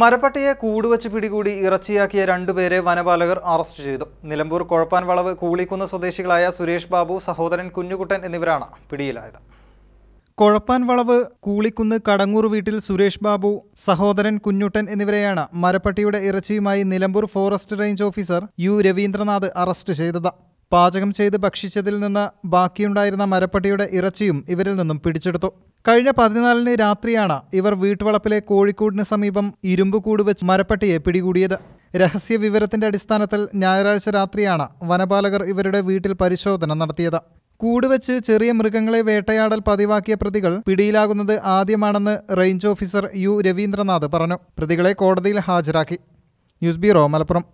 മരപ്പട്ടിയെ കൂടുവച്ച് പിടികൂടി ഇറച്ചിയാക്കിയ രണ്ടുപേരെ വനപാലകർ അറസ്റ്റ് ചെയ്തു നിലമ്പൂർ കുഴപ്പാൻ വളവ് കൂളിക്കുന്ന സ്വദേശികളായ സുരേഷ് ബാബു സഹോദരൻ കുഞ്ഞുകുട്ടൻ എന്നിവരാണ് പിടിയിലായത് കുഴപ്പാൻ വളവ് കൂളിക്കുന്ന് കടങ്ങൂർ വീട്ടിൽ സുരേഷ് ബാബു സഹോദരൻ കുഞ്ഞുട്ടൻ എന്നിവരെയാണ് മരപ്പട്ടിയുടെ ഇറച്ചിയുമായി Nilambur forest range officer U Raveendranath arrest ചെയ്തത് പാചകം ചെയ്ത് ഭക്ഷിച്ചതിൽ നിന്ന് ബാക്കിയുണ്ടായിരുന്ന മരപ്പട്ടിയുടെ ഇറച്ചിയും ഇവരിൽ നിന്നും പിടിച്ചെടുത്തു കഴിഞ്ഞ പതിനാലിന് രാത്രിയാണ് ഇവർ വീട്ടുവളപ്പിലെ കോഴിക്കോടിന് സമീപം ഇരുമ്പുകൂട് വെച്ച് മരപ്പട്ടിയെ പിടികൂടിയത് രഹസ്യ വിവരത്തിന്റെ അടിസ്ഥാനത്തിൽ ഞായറാഴ്ച രാത്രിയാണ് വനപാലകർ ഇവരുടെ വീട്ടിൽ പരിശോധന നടത്തിയത് കൂടുവെച്ച് ചെറിയ മൃഗങ്ങളെ വേട്ടയാടൽ പതിവാക്കിയ പ്രതികൾ പിടിയിലാകുന്നത് ആദ്യമാണെന്ന് റേഞ്ച് ഓഫീസർ യു രവീന്ദ്രനാഥ് പറഞ്ഞു പ്രതികളെ കോടതിയിൽ ഹാജരാക്കി ന്യൂസ് ബ്യൂറോ മലപ്പുറം